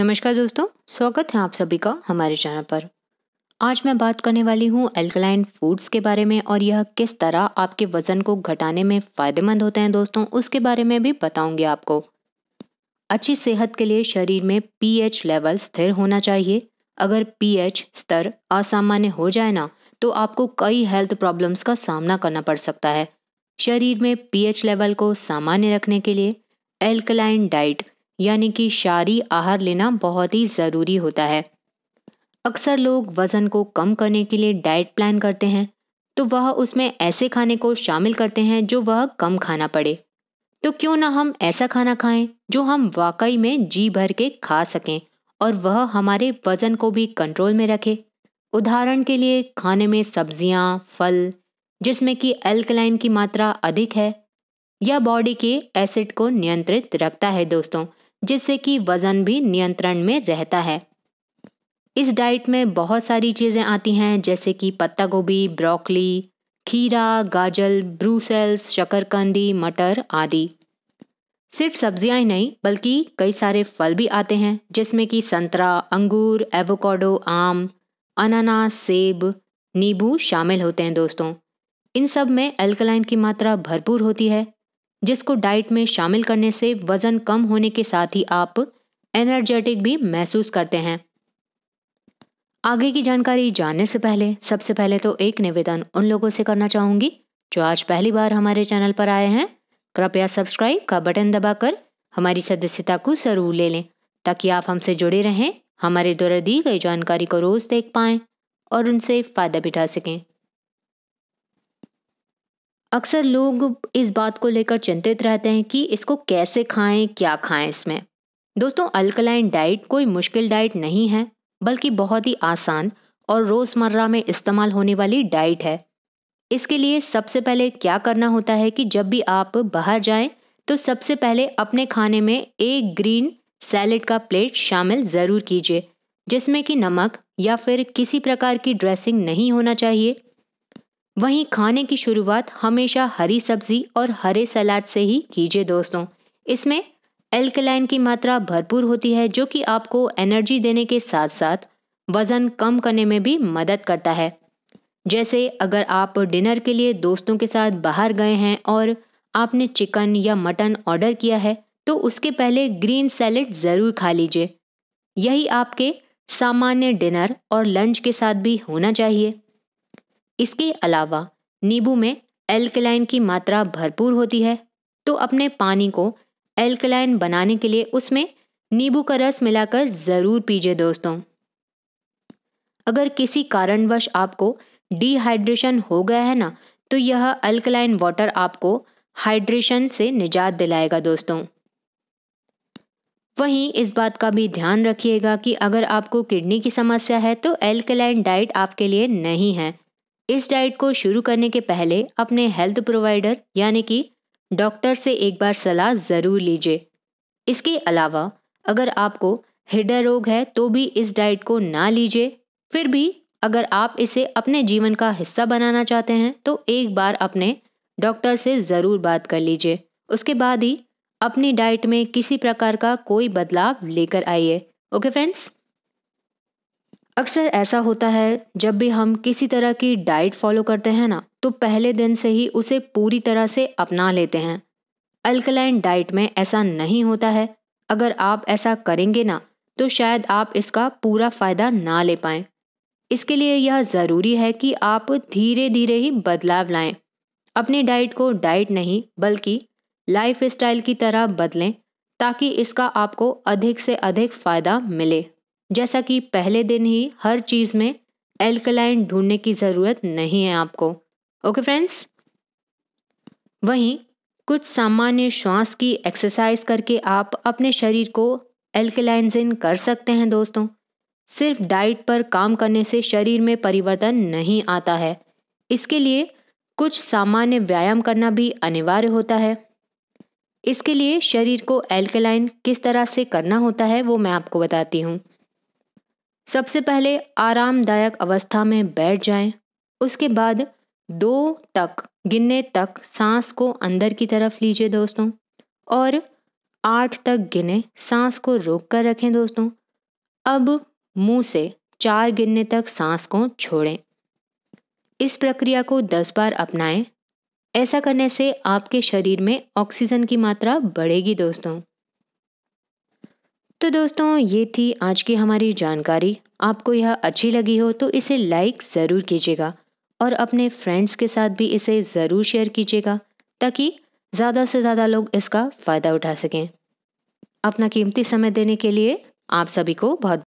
नमस्कार दोस्तों स्वागत है आप सभी का हमारे चैनल पर आज मैं बात करने वाली हूँ एल्कलाइन फूड्स के बारे में और यह किस तरह आपके वज़न को घटाने में फ़ायदेमंद होते हैं दोस्तों उसके बारे में भी बताऊंगी आपको अच्छी सेहत के लिए शरीर में पीएच लेवल स्थिर होना चाहिए अगर पीएच स्तर असामान्य हो जाए ना तो आपको कई हेल्थ प्रॉब्लम्स का सामना करना पड़ सकता है शरीर में पीएच लेवल को सामान्य रखने के लिए एल्कलाइन डाइट यानी कि शारी आहार लेना बहुत ही ज़रूरी होता है अक्सर लोग वज़न को कम करने के लिए डाइट प्लान करते हैं तो वह उसमें ऐसे खाने को शामिल करते हैं जो वह कम खाना पड़े तो क्यों ना हम ऐसा खाना खाएं जो हम वाकई में जी भर के खा सकें और वह हमारे वज़न को भी कंट्रोल में रखे उदाहरण के लिए खाने में सब्जियां, फल जिसमें कि एल्कलाइन की मात्रा अधिक है या बॉडी के एसिड को नियंत्रित रखता है दोस्तों जिससे कि वज़न भी नियंत्रण में रहता है इस डाइट में बहुत सारी चीज़ें आती हैं जैसे कि पत्ता गोभी ब्रोकली खीरा गाजर ब्रूसेल्स शकरकंदी मटर आदि सिर्फ सब्जियां ही नहीं बल्कि कई सारे फल भी आते हैं जिसमें कि संतरा अंगूर एवोकाडो आम अनानास सेब नींबू शामिल होते हैं दोस्तों इन सब में एल्कलाइन की मात्रा भरपूर होती है जिसको डाइट में शामिल करने से वज़न कम होने के साथ ही आप एनर्जेटिक भी महसूस करते हैं आगे की जानकारी जानने से पहले सबसे पहले तो एक निवेदन उन लोगों से करना चाहूँगी जो आज पहली बार हमारे चैनल पर आए हैं कृपया सब्सक्राइब का बटन दबाकर हमारी सदस्यता को जरूर ले लें ताकि आप हमसे जुड़े रहें हमारे द्वारा दी गई जानकारी को रोज़ देख पाएँ और उनसे फ़ायदा भी उठा सकें अक्सर लोग इस बात को लेकर चिंतित रहते हैं कि इसको कैसे खाएं क्या खाएं इसमें दोस्तों अल्कलाइन डाइट कोई मुश्किल डाइट नहीं है बल्कि बहुत ही आसान और रोज़मर्रा में इस्तेमाल होने वाली डाइट है इसके लिए सबसे पहले क्या करना होता है कि जब भी आप बाहर जाएं तो सबसे पहले अपने खाने में एक ग्रीन सैलेड का प्लेट शामिल ज़रूर कीजिए जिसमें कि नमक या फिर किसी प्रकार की ड्रेसिंग नहीं होना चाहिए वहीं खाने की शुरुआत हमेशा हरी सब्जी और हरे सलाद से ही कीजिए दोस्तों इसमें एल्कलाइन की मात्रा भरपूर होती है जो कि आपको एनर्जी देने के साथ साथ वज़न कम करने में भी मदद करता है जैसे अगर आप डिनर के लिए दोस्तों के साथ बाहर गए हैं और आपने चिकन या मटन ऑर्डर किया है तो उसके पहले ग्रीन सैलेड ज़रूर खा लीजिए यही आपके सामान्य डिनर और लंच के साथ भी होना चाहिए इसके अलावा नींबू में एल्कलाइन की मात्रा भरपूर होती है तो अपने पानी को एल्कलाइन बनाने के लिए उसमें नींबू का रस मिलाकर ज़रूर पीजिए दोस्तों अगर किसी कारणवश आपको डिहाइड्रेशन हो गया है ना तो यह अल्कलाइन वाटर आपको हाइड्रेशन से निजात दिलाएगा दोस्तों वहीं इस बात का भी ध्यान रखिएगा कि अगर आपको किडनी की समस्या है तो एल्कलाइन डाइट आपके लिए नहीं है इस डाइट को शुरू करने के पहले अपने हेल्थ प्रोवाइडर यानी कि डॉक्टर से एक बार सलाह ज़रूर लीजिए इसके अलावा अगर आपको हृदय रोग है तो भी इस डाइट को ना लीजिए फिर भी अगर आप इसे अपने जीवन का हिस्सा बनाना चाहते हैं तो एक बार अपने डॉक्टर से ज़रूर बात कर लीजिए उसके बाद ही अपनी डाइट में किसी प्रकार का कोई बदलाव लेकर आइए ओके फ्रेंड्स अक्सर ऐसा होता है जब भी हम किसी तरह की डाइट फॉलो करते हैं ना तो पहले दिन से ही उसे पूरी तरह से अपना लेते हैं अल्कलाइन डाइट में ऐसा नहीं होता है अगर आप ऐसा करेंगे ना तो शायद आप इसका पूरा फ़ायदा ना ले पाए इसके लिए यह ज़रूरी है कि आप धीरे धीरे ही बदलाव लाएं अपनी डाइट को डाइट नहीं बल्कि लाइफ स्टाइल की तरह बदलें ताकि इसका आपको अधिक से अधिक फ़ायदा मिले जैसा कि पहले दिन ही हर चीज़ में एल्कलाइन ढूंढने की ज़रूरत नहीं है आपको ओके फ्रेंड्स वहीं कुछ सामान्य श्वास की एक्सरसाइज करके आप अपने शरीर को एल्कलाइनजिन कर सकते हैं दोस्तों सिर्फ डाइट पर काम करने से शरीर में परिवर्तन नहीं आता है इसके लिए कुछ सामान्य व्यायाम करना भी अनिवार्य होता है इसके लिए शरीर को एल्कलाइन किस तरह से करना होता है वो मैं आपको बताती हूँ सबसे पहले आरामदायक अवस्था में बैठ जाएं। उसके बाद दो तक गिनने तक सांस को अंदर की तरफ लीजिए दोस्तों और आठ तक गिने सांस को रोक कर रखें दोस्तों अब मुंह से चार गिनने तक सांस को छोड़ें इस प्रक्रिया को दस बार अपनाएं ऐसा करने से आपके शरीर में ऑक्सीजन की मात्रा बढ़ेगी दोस्तों तो दोस्तों ये थी आज की हमारी जानकारी आपको यह अच्छी लगी हो तो इसे लाइक ज़रूर कीजिएगा और अपने फ्रेंड्स के साथ भी इसे ज़रूर शेयर कीजिएगा ताकि ज़्यादा से ज़्यादा लोग इसका फ़ायदा उठा सकें अपना कीमती समय देने के लिए आप सभी को बहुत